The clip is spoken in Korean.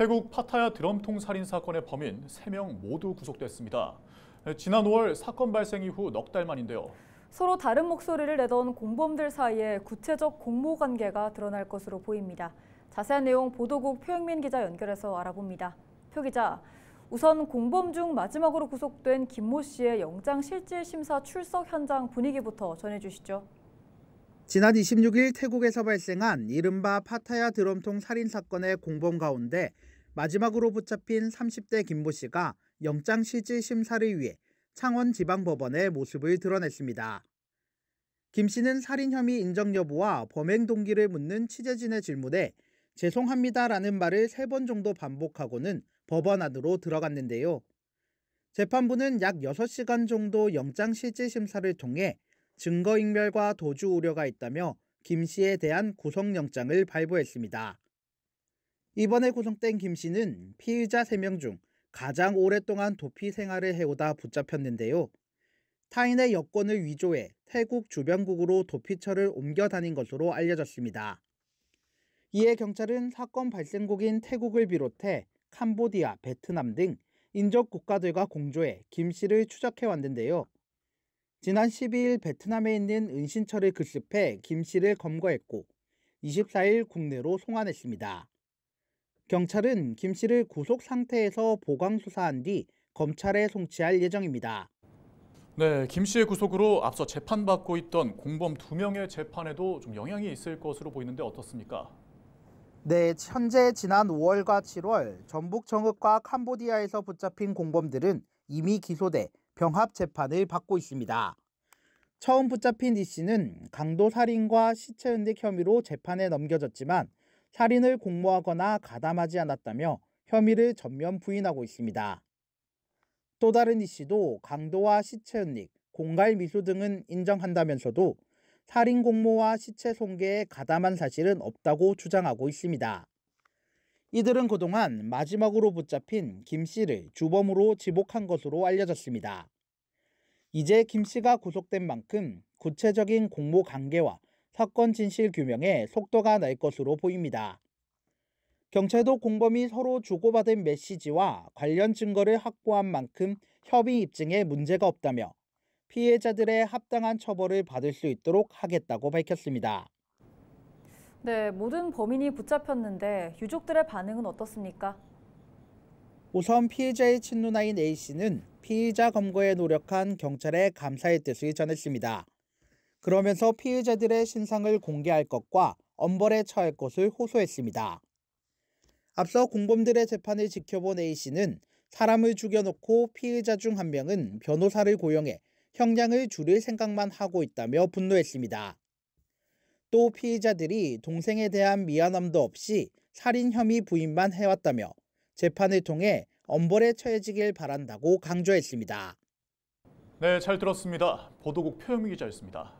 태국 파타야 드럼통 살인 사건의 범인 3명 모두 구속됐습니다. 지난 5월 사건 발생 이후 넉 달 만인데요. 서로 다른 목소리를 내던 공범들 사이에 구체적 공모 관계가 드러날 것으로 보입니다. 자세한 내용 보도국 표영민 기자 연결해서 알아봅니다. 표 기자, 우선 공범 중 마지막으로 구속된 김모 씨의 영장 실질 심사 출석 현장 분위기부터 전해주시죠. 지난 26일 태국에서 발생한 이른바 파타야 드럼통 살인 사건의 공범 가운데 마지막으로 붙잡힌 30대 김모 씨가 영장 실질 심사를 위해 창원지방법원의 모습을 드러냈습니다. 김 씨는 살인 혐의 인정 여부와 범행 동기를 묻는 취재진의 질문에 죄송합니다라는 말을 3번 정도 반복하고는 법원 안으로 들어갔는데요. 재판부는 약 6시간 정도 영장 실질 심사를 통해 증거인멸과 도주 우려가 있다며 김 씨에 대한 구속영장을 발부했습니다. 이번에 구속된 김 씨는 피의자 3명 중 가장 오랫동안 도피 생활을 해오다 붙잡혔는데요. 타인의 여권을 위조해 태국 주변국으로 도피처를 옮겨 다닌 것으로 알려졌습니다. 이에 경찰은 사건 발생국인 태국을 비롯해 캄보디아, 베트남 등 인접 국가들과 공조해 김 씨를 추적해 왔는데요. 지난 12일 베트남에 있는 은신처를 급습해 김 씨를 검거했고 24일 국내로 송환했습니다. 경찰은 김 씨를 구속 상태에서 보강 수사한 뒤 검찰에 송치할 예정입니다. 네, 김 씨의 구속으로 앞서 재판받고 있던 공범 2 명의 재판에도 좀 영향이 있을 것으로 보이는데 어떻습니까? 네, 현재 지난 5월과 7월 전북 정읍과 캄보디아에서 붙잡힌 공범들은 이미 기소돼 병합 재판을 받고 있습니다. 처음 붙잡힌 이 씨는 강도 살인과 시체 은닉 혐의로 재판에 넘겨졌지만 살인을 공모하거나 가담하지 않았다며 혐의를 전면 부인하고 있습니다. 또 다른 이 씨도 강도와 시체 은닉, 공갈 미수 등은 인정한다면서도 살인 공모와 시체 손괴에 가담한 사실은 없다고 주장하고 있습니다. 이들은 그동안 마지막으로 붙잡힌 김 씨를 주범으로 지목한 것으로 알려졌습니다. 이제 김 씨가 구속된 만큼 구체적인 공모 관계와 사건 진실 규명에 속도가 날 것으로 보입니다. 경찰도 공범이 서로 주고받은 메시지와 관련 증거를 확보한 만큼 협의 입증에 문제가 없다며 피해자들의 합당한 처벌을 받을 수 있도록 하겠다고 밝혔습니다. 네, 모든 범인이 붙잡혔는데 유족들의 반응은 어떻습니까? 우선 피해자의 친누나인 A씨는 피의자 검거에 노력한 경찰에 감사의 뜻을 전했습니다. 그러면서 피해자들의 신상을 공개할 것과 엄벌에 처할 것을 호소했습니다. 앞서 공범들의 재판을 지켜본 A씨는 사람을 죽여놓고 피의자 중 한 명은 변호사를 고용해 형량을 줄일 생각만 하고 있다며 분노했습니다. 또 피의자들이 동생에 대한 미안함도 없이 살인 혐의 부인만 해왔다며 재판을 통해 엄벌에 처해지길 바란다고 강조했습니다. 네, 잘 들었습니다. 보도국 표현 기자였습니다.